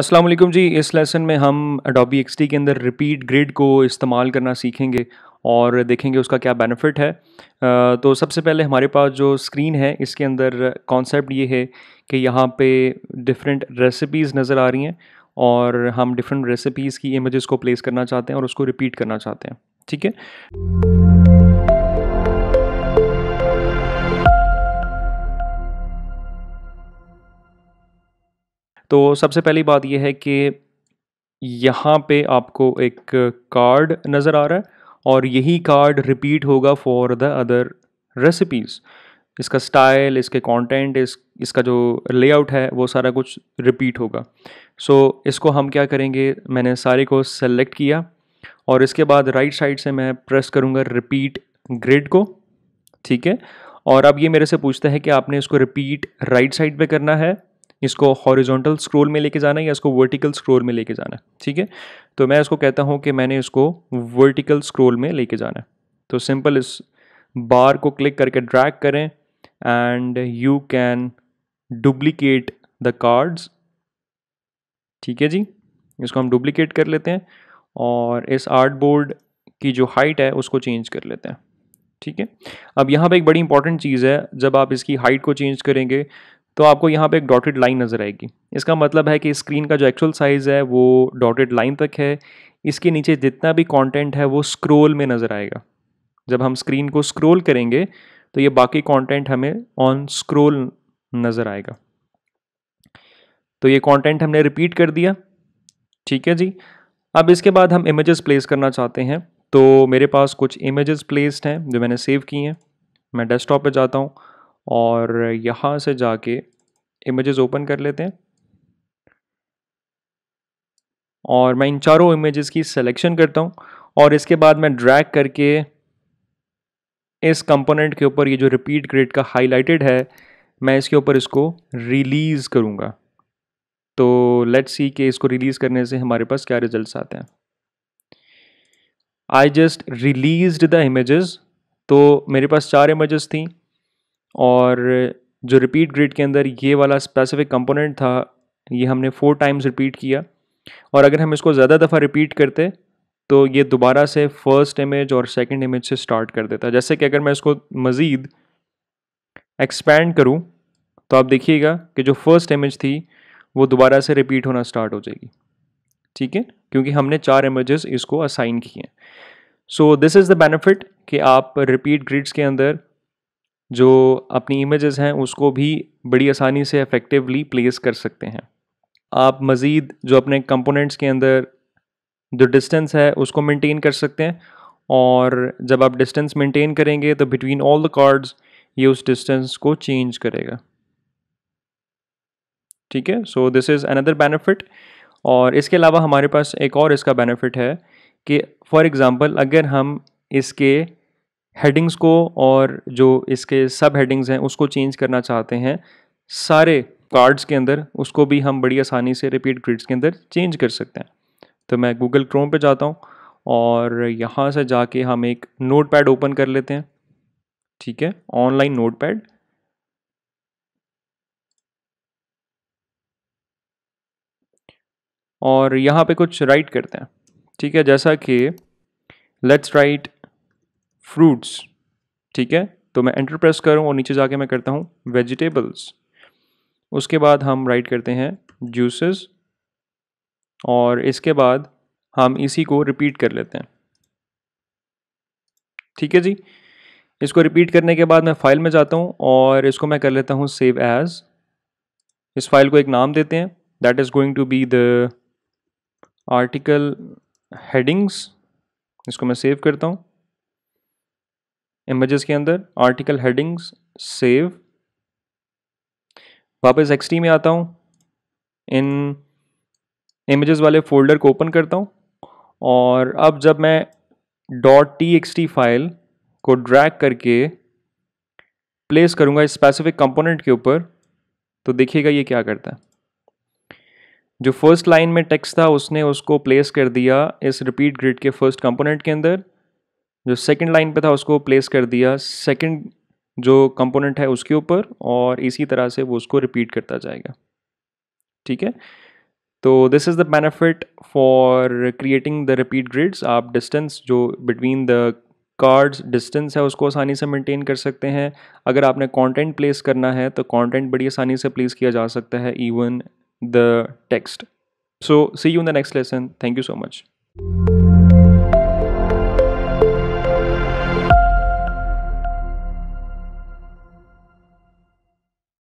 अस्सलाम वालेकुम जी इस लेसन में हम अडोबी एक्स के अंदर रिपीट ग्रिड को इस्तेमाल करना सीखेंगे और देखेंगे उसका क्या बेनिफिट है तो सबसे पहले हमारे पास जो स्क्रीन है इसके अंदर कॉन्सेप्ट ये है कि यहाँ पे डिफरेंट रेसिपीज़ नज़र आ रही हैं और हम डिफरेंट रेसिपीज़ की इमेजेस को प्लेस करना चाहते हैं और उसको रिपीट करना चाहते हैं ठीक है तो सबसे पहली बात यह है कि यहाँ पे आपको एक कार्ड नज़र आ रहा है और यही कार्ड रिपीट होगा फॉर द अदर रेसिपीज़ इसका स्टाइल इसके कंटेंट इस इसका जो लेआउट है वो सारा कुछ रिपीट होगा सो so, इसको हम क्या करेंगे मैंने सारे को सेलेक्ट किया और इसके बाद राइट साइड से मैं प्रेस करूँगा रिपीट ग्रिड को ठीक है और अब ये मेरे से पूछता है कि आपने इसको रिपीट राइट साइड पे करना है इसको हॉरिजॉन्टल स्क्रोल में लेके जाना है या इसको वर्टिकल स्क्रोल में लेके जाना है ठीक है तो मैं इसको कहता हूँ कि मैंने इसको वर्टिकल स्क्रोल में लेके जाना है तो सिंपल इस बार को क्लिक करके ड्रैग करें and you can duplicate the cards ठीक है जी इसको हम डुप्लीकेट कर लेते हैं और इस आर्ट बोर्ड की जो हाइट है उसको चेंज कर लेते हैं ठीक है अब यहाँ पे एक बड़ी इंपॉर्टेंट चीज़ है जब आप इसकी हाइट को चेंज करेंगे तो आपको यहाँ पे एक डॉटेड लाइन नज़र आएगी इसका मतलब है कि स्क्रीन का जो एक्चुअल साइज़ है वो डॉटेड लाइन तक है इसके नीचे जितना भी कंटेंट है वो स्क्रोल में नज़र आएगा जब हम स्क्रीन को स्क्रोल करेंगे तो ये बाकी कंटेंट हमें ऑन स्क्रोल नज़र आएगा तो ये कंटेंट हमने रिपीट कर दिया ठीक है जी अब इसके बाद हम इमेजेस प्लेस करना चाहते हैं तो मेरे पास कुछ इमेजेस प्लेस्ड हैं जो मैंने सेव किए हैं मैं डेस्कटॉप पे जाता हूँ और यहाँ से जाके इमेजेस ओपन कर लेते हैं और मैं इन चारों इमेजेस की सिलेक्शन करता हूँ और इसके बाद मैं ड्रैग करके इस कंपोनेंट के ऊपर ये जो रिपीट ग्रेड का हाइलाइटेड है मैं इसके ऊपर इसको रिलीज़ करूँगा तो लेट्स सी कि इसको रिलीज़ करने से हमारे पास क्या रिजल्ट्स आते हैं I just release the images तो मेरे पास चार इमेजेस थी और जो रिपीट ग्रिड के अंदर ये वाला स्पेसिफिक कंपोनेंट था ये हमने फोर टाइम्स रिपीट किया और अगर हम इसको ज़्यादा दफ़ा रिपीट करते तो ये दोबारा से फर्स्ट इमेज और सेकंड इमेज से स्टार्ट कर देता जैसे कि अगर मैं इसको मज़ीद एक्सपेंड करूँ तो आप देखिएगा कि जो फर्स्ट इमेज थी वो दोबारा से रिपीट होना स्टार्ट हो जाएगी ठीक है क्योंकि हमने चार इमेजेस इसको असाइन किए हैं so this is the benefit कि आप रिपीट ग्रिड्स के अंदर जो अपनी इमेजेस हैं उसको भी बड़ी आसानी से इफ़ेक्टिवली प्लेस कर सकते हैं आप मज़ीद जो अपने कंपोनेंट्स के अंदर जो डिस्टेंस है उसको मेंटेन कर सकते हैं और जब आप डिस्टेंस मेंटेन करेंगे तो बिटवीन ऑल द कार्ड्स ये उस डिस्टेंस को चेंज करेगा ठीक है so this is another benefit और इसके अलावा हमारे पास एक और इसका बेनिफिट है कि फॉर एग्ज़ाम्पल अगर हम इसके हेडिंग्स को और जो इसके सब हेडिंग्स हैं उसको चेंज करना चाहते हैं सारे कार्ड्स के अंदर उसको भी हम बड़ी आसानी से रिपीट ग्रिड्स के अंदर चेंज कर सकते हैं तो मैं गूगल क्रोम पे जाता हूँ और यहाँ से जाके हम एक नोट पैड ओपन कर लेते हैं ठीक है ऑनलाइन नोट पैड और यहाँ पे कुछ राइट करते हैं ठीक है जैसा कि लेट्स राइट फ्रूट्स ठीक है तो मैं एंटर प्रेस करूँ और नीचे जाके मैं करता हूँ वेजिटेबल्स उसके बाद हम राइट करते हैं जूसेस और इसके बाद हम इसी को रिपीट कर लेते हैं ठीक है जी इसको रिपीट करने के बाद मैं फाइल में जाता हूँ और इसको मैं कर लेता हूँ सेव एज़ इस फाइल को एक नाम देते हैं that is going to be the article headings इसको मैं सेव करता हूँ इमेजेस के अंदर आर्टिकल हेडिंग्स सेव वापस एक्सटी में आता हूँ इन इमेजेस वाले फोल्डर को ओपन करता हूँ और अब जब मैं dot T X T file को ड्रैग करके प्लेस करूँगा इस स्पेसिफिक कंपोनेंट के ऊपर तो देखिएगा ये क्या करता है जो फर्स्ट लाइन में टेक्स्ट था उसने उसको प्लेस कर दिया इस रिपीट ग्रिड के फर्स्ट कंपोनेंट के अंदर जो सेकंड लाइन पे था उसको प्लेस कर दिया सेकंड जो कंपोनेंट है उसके ऊपर और इसी तरह से वो उसको रिपीट करता जाएगा ठीक है तो this is the benefit for creating the repeat grids आप डिस्टेंस जो बिटवीन द कार्ड्स डिस्टेंस है उसको आसानी से मेंटेन कर सकते हैं अगर आपने कंटेंट प्लेस करना है तो कंटेंट बड़ी आसानी से प्लेस किया जा सकता है even the text so see you in the next lesson thank you so much